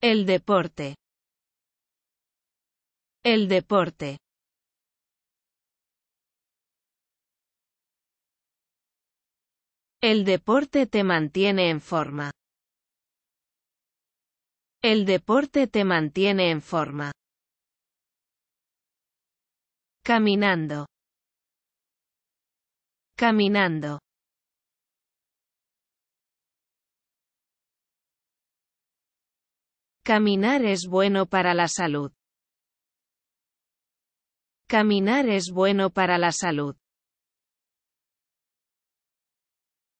El deporte. El deporte. El deporte te mantiene en forma. El deporte te mantiene en forma. Caminando. Caminando. Caminar es bueno para la salud. Caminar es bueno para la salud.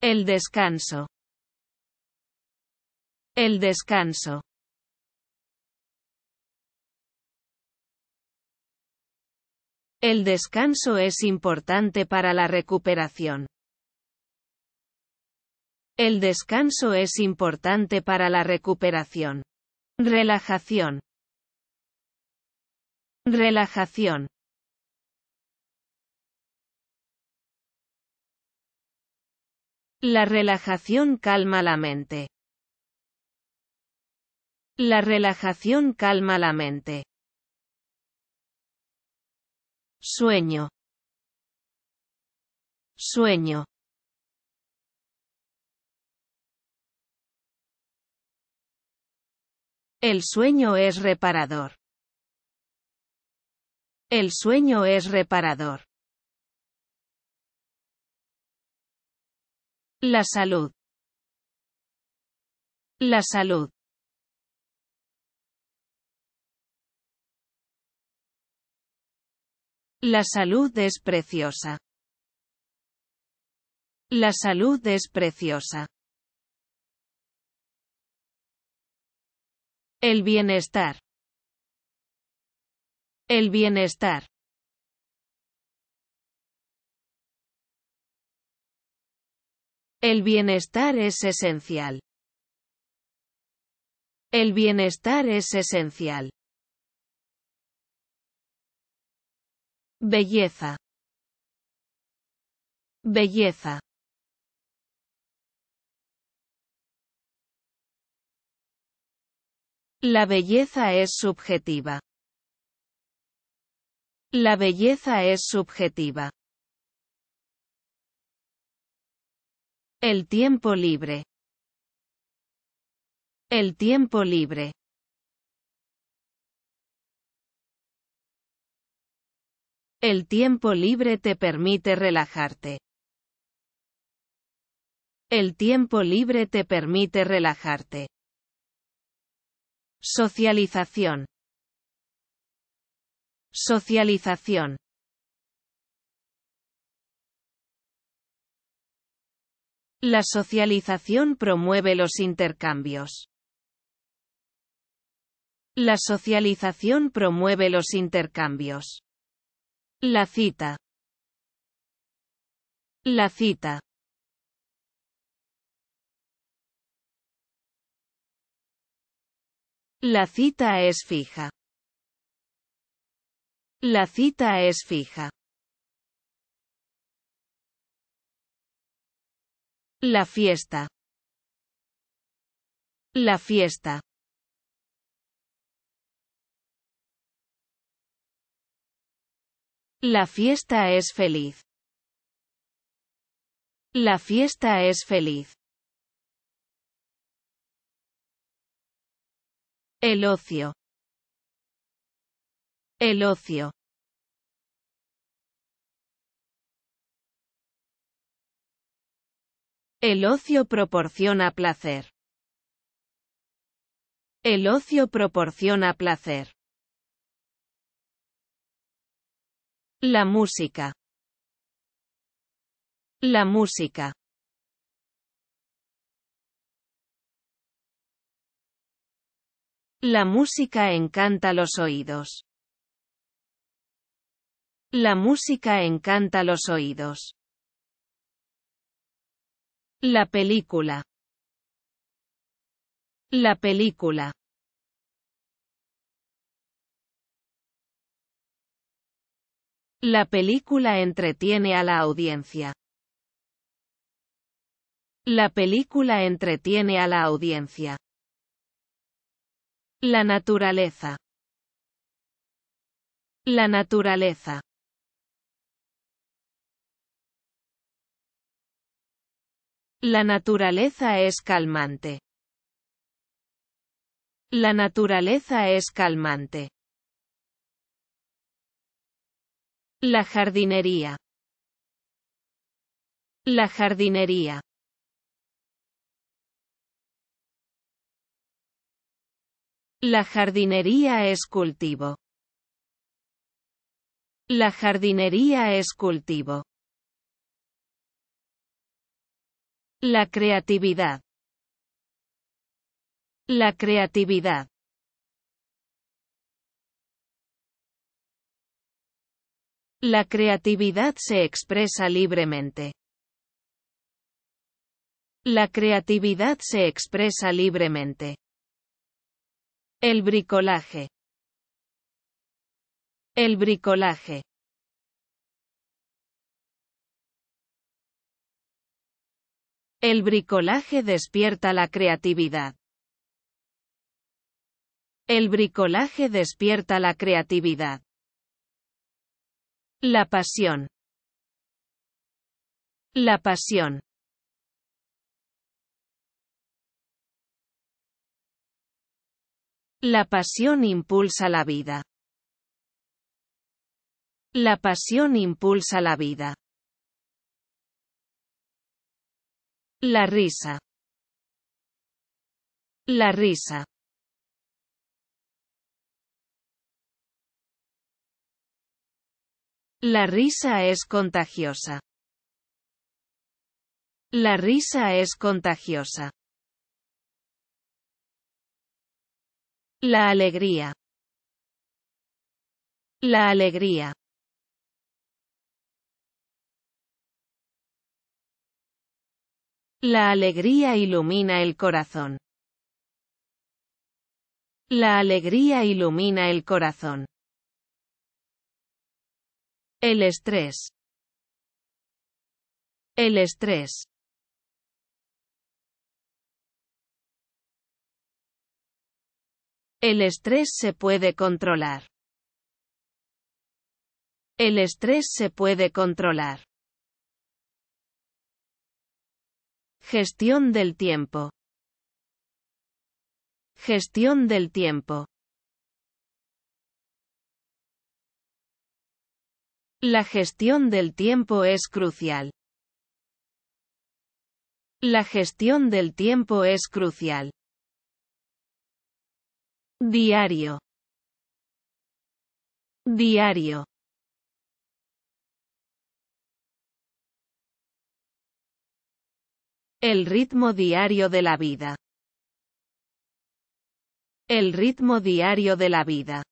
El descanso. El descanso. El descanso es importante para la recuperación. El descanso es importante para la recuperación. Relajación. Relajación. La relajación calma la mente. La relajación calma la mente. Sueño. Sueño. El sueño es reparador. El sueño es reparador. La salud. La salud. La salud es preciosa. La salud es preciosa. El bienestar. El bienestar. El bienestar es esencial. El bienestar es esencial. Belleza. Belleza. La belleza es subjetiva. La belleza es subjetiva. El tiempo libre. El tiempo libre. El tiempo libre te permite relajarte. El tiempo libre te permite relajarte. Socialización. Socialización. La socialización promueve los intercambios. La socialización promueve los intercambios. La cita. La cita. La cita es fija. La cita es fija. La fiesta. La fiesta. La fiesta es feliz. La fiesta es feliz. El ocio. El ocio. El ocio proporciona placer. El ocio proporciona placer. La música. La música. La música encanta los oídos. La música encanta los oídos. La película. La película. La película entretiene a la audiencia. La película entretiene a la audiencia. La naturaleza. La naturaleza. La naturaleza es calmante. La naturaleza es calmante. La jardinería. La jardinería. La jardinería es cultivo. La jardinería es cultivo. La creatividad. La creatividad. La creatividad se expresa libremente. La creatividad se expresa libremente. El bricolaje. El bricolaje. El bricolaje despierta la creatividad. El bricolaje despierta la creatividad. La pasión. La pasión. La pasión impulsa la vida. La pasión impulsa la vida. La risa. La risa. La risa es contagiosa. La risa es contagiosa. La alegría. La alegría. La alegría ilumina el corazón. La alegría ilumina el corazón. El estrés. El estrés. El estrés se puede controlar. El estrés se puede controlar. Gestión del tiempo. Gestión del tiempo. La gestión del tiempo es crucial. La gestión del tiempo es crucial. Diario. Diario. El ritmo diario de la vida. El ritmo diario de la vida.